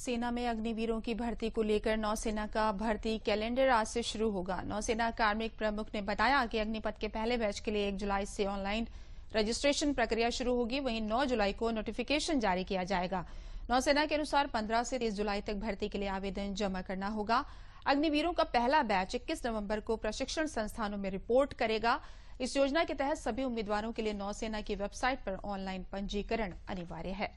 सेना में अग्निवीरों की भर्ती को लेकर नौसेना का भर्ती कैलेंडर आज से शुरू होगा नौसेना कार्मिक प्रमुख ने बताया कि अग्निपथ के पहले बैच के लिए एक जुलाई से ऑनलाइन रजिस्ट्रेशन प्रक्रिया शुरू होगी वहीं 9 जुलाई को नोटिफिकेशन जारी किया जाएगा नौसेना के अनुसार 15 से 30 जुलाई तक भर्ती के लिए आवेदन जमा करना होगा अग्निवीरों का पहला बैच इक्कीस नवम्बर को प्रशिक्षण संस्थानों में रिपोर्ट करेगा इस योजना के तहत सभी उम्मीदवारों के लिए नौसेना की वेबसाइट पर ऑनलाइन पंजीकरण अनिवार्य है